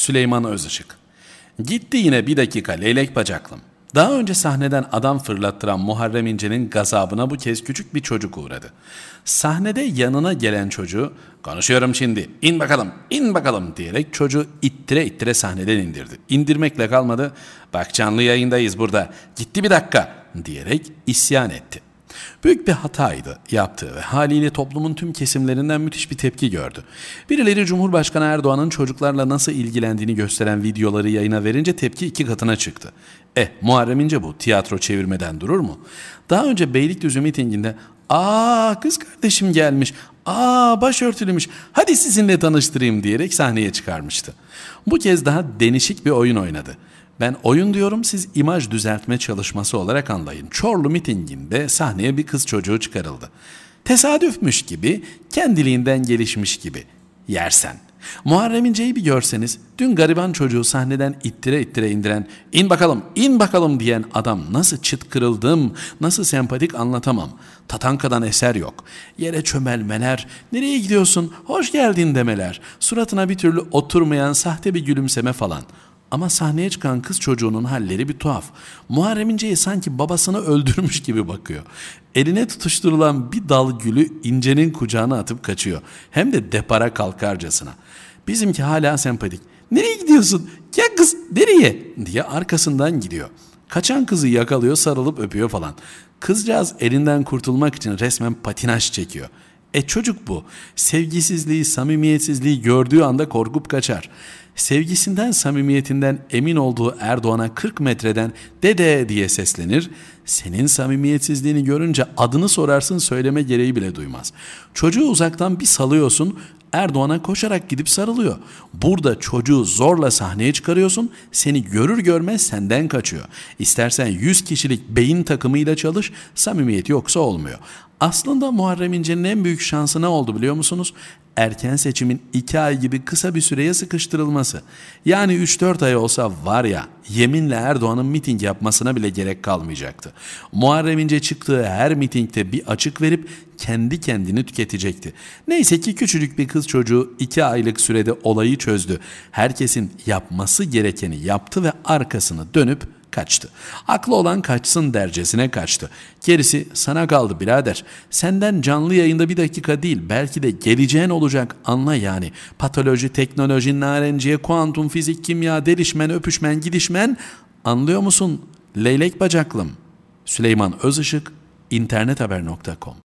Süleyman Özışık. Gitti yine bir dakika leylek bacaklım. Daha önce sahneden adam fırlattıran Muharrem İnce'nin gazabına bu kez küçük bir çocuk uğradı. Sahnede yanına gelen çocuğu konuşuyorum şimdi in bakalım in bakalım diyerek çocuğu ittire ittire sahneden indirdi. İndirmekle kalmadı bak canlı yayındayız burada gitti bir dakika diyerek isyan etti. Büyük bir hataydı yaptığı ve haliyle toplumun tüm kesimlerinden müthiş bir tepki gördü. Birileri Cumhurbaşkanı Erdoğan'ın çocuklarla nasıl ilgilendiğini gösteren videoları yayına verince tepki iki katına çıktı. Eh Muharrem İnce bu tiyatro çevirmeden durur mu? Daha önce Beylikdüzü mitinginde ''Aa kız kardeşim gelmiş, aa başörtülümüş, hadi sizinle tanıştırayım'' diyerek sahneye çıkarmıştı. Bu kez daha denişik bir oyun oynadı. Ben oyun diyorum siz imaj düzeltme çalışması olarak anlayın. Çorlu mitinginde sahneye bir kız çocuğu çıkarıldı. Tesadüfmüş gibi, kendiliğinden gelişmiş gibi. Yersen. Muharrem İnce'yi bir görseniz dün gariban çocuğu sahneden ittire ittire indiren in bakalım in bakalım diyen adam nasıl çıt kırıldım nasıl sempatik anlatamam. Tatankadan eser yok. Yere çömelmeler, nereye gidiyorsun hoş geldin demeler, suratına bir türlü oturmayan sahte bir gülümseme falan. Ama sahneye çıkan kız çocuğunun halleri bir tuhaf. Muharrem İnce'ye sanki babasını öldürmüş gibi bakıyor. Eline tutuşturulan bir dal gülü İnce'nin kucağına atıp kaçıyor. Hem de depara kalkarcasına. Bizimki hala sempatik. Nereye gidiyorsun? Gel kız nereye? diye arkasından gidiyor. Kaçan kızı yakalıyor sarılıp öpüyor falan. Kızcağız elinden kurtulmak için resmen patinaj çekiyor. E çocuk bu. Sevgisizliği, samimiyetsizliği gördüğü anda korkup kaçar. Sevgisinden, samimiyetinden emin olduğu Erdoğan'a 40 metreden dede diye seslenir. Senin samimiyetsizliğini görünce adını sorarsın söyleme gereği bile duymaz. Çocuğu uzaktan bir salıyorsun Erdoğan'a koşarak gidip sarılıyor. Burada çocuğu zorla sahneye çıkarıyorsun, seni görür görmez senden kaçıyor. İstersen 100 kişilik beyin takımıyla çalış, samimiyet yoksa olmuyor. Aslında Muharrem İnce'nin en büyük şansı ne oldu biliyor musunuz? Erken seçimin 2 ay gibi kısa bir süreye sıkıştırılması. Yani 3-4 ay olsa var ya yeminle Erdoğan'ın miting yapmasına bile gerek kalmayacaktı. Muharrem İnce çıktığı her mitingde bir açık verip kendi kendini tüketecekti. Neyse ki küçücük bir kız çocuğu 2 aylık sürede olayı çözdü. Herkesin yapması gerekeni yaptı ve arkasını dönüp kaçtı. Aklı olan kaçsın dercesine kaçtı. Gerisi sana kaldı birader. Senden canlı yayında bir dakika değil belki de geleceğin olacak anla yani. Patoloji, teknoloji, narenciye, kuantum, fizik, kimya, delişmen, öpüşmen, gidişmen anlıyor musun? Leylek bacaklım. Süleyman Özışık internethaber.com.